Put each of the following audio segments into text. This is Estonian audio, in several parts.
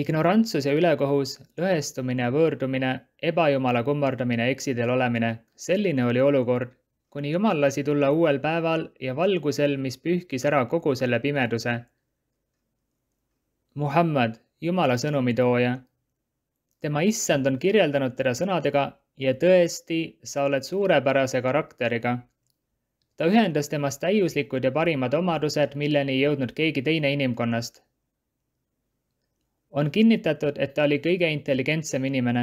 ignorantsus ja ülekohus, lõhestumine ja võõrdumine, ebajumala kummardamine, eksiteel olemine, selline oli olukord, kuni Jumal lasi tulla uuel päeval ja valgusel, mis pühkis ära kogu selle pimeduse. Muhammad, Jumala sõnumitooja. tema issand on kirjeldanud teda sõnadega ja tõesti, sa oled suurepärase karakteriga. ta ühendas temast täiuslikud ja parimad omadused, milleni ei jõudnud keegi teine inimkonnast on kinnitatud, et ta oli kõige intelligentsem inimene.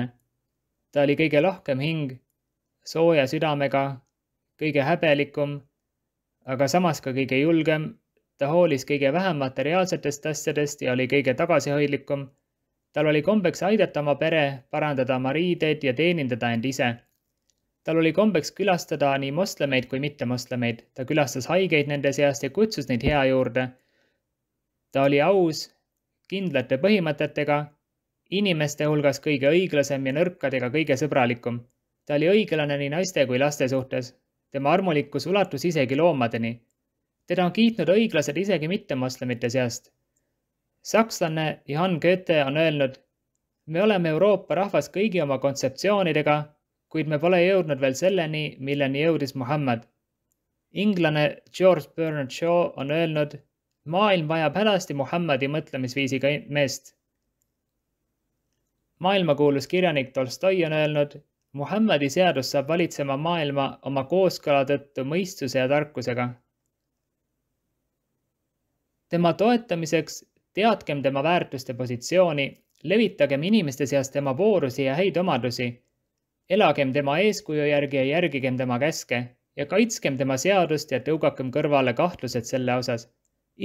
ta oli kõige lahkem hing, sooja südamega, kõige häbelikum, aga samas ka kõige julgem. ta hoolis kõige vähem materiaalsetest asjadest ja oli kõige tagasihoidlikum. tal oli kombeks aidata oma pere, parandada oma riideid ja teenindada end ise. tal oli kombeks külastada nii moslemeid kui mittemoslemeid, ta külastas haigeid nende seast ja kutsus neid hea juurde. ta oli aus kindlate põhimõtetega, inimeste hulgas kõige õiglasem ja nõrkadega kõige sõbralikum. ta oli õiglane nii naiste kui laste suhtes. tema armulikkus ulatus isegi loomadeni. teda on kiitnud õiglased isegi mittemoslemite seast. sakslane Johann Goethe on öelnud, me oleme Euroopa rahvas kõigi oma kontseptsioonidega, kuid me pole jõudnud veel selleni, milleni jõudis Muhamed. inglane George Bernard Shaw on öelnud maailm vajab hädasti Muhammadi mõtlemisviisiga meest. maailmakuulus kirjanik Tolstoi on öelnud, Muhammadi seadus saab valitsema maailma oma kooskõla tõttu mõistuse ja tarkusega. tema toetamiseks teadkem tema väärtuste positsiooni, levitagem inimeste seas tema voorusi ja häid omadusi, elagem tema eeskuju järgi ja järgigem tema käske ja kaitskem tema seadust ja tõugakem kõrvale kahtlused selle osas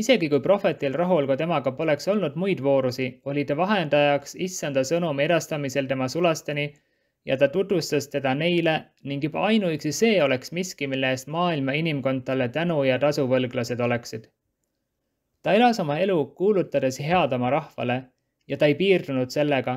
isegi kui prohvetil rahul ka temaga poleks olnud muid voorusi, oli ta vahendajaks issanda sõnumi edastamisel tema sulasteni ja ta tutvustas teda neile ning juba ainuüksi see oleks miski, mille eest maailma inimkond talle tänu ja tasu võlglased oleksid. ta elas oma elu kuulutades head oma rahvale ja ta ei piirdunud sellega.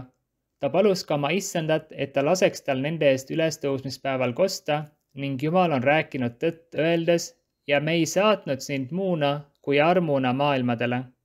ta palus ka oma issandat, et ta laseks tal nende eest ülestõusmispäeval kosta ning Jumal on rääkinud tõtt, öeldes ja me ei saatnud sind muuna kui armuna maailmadele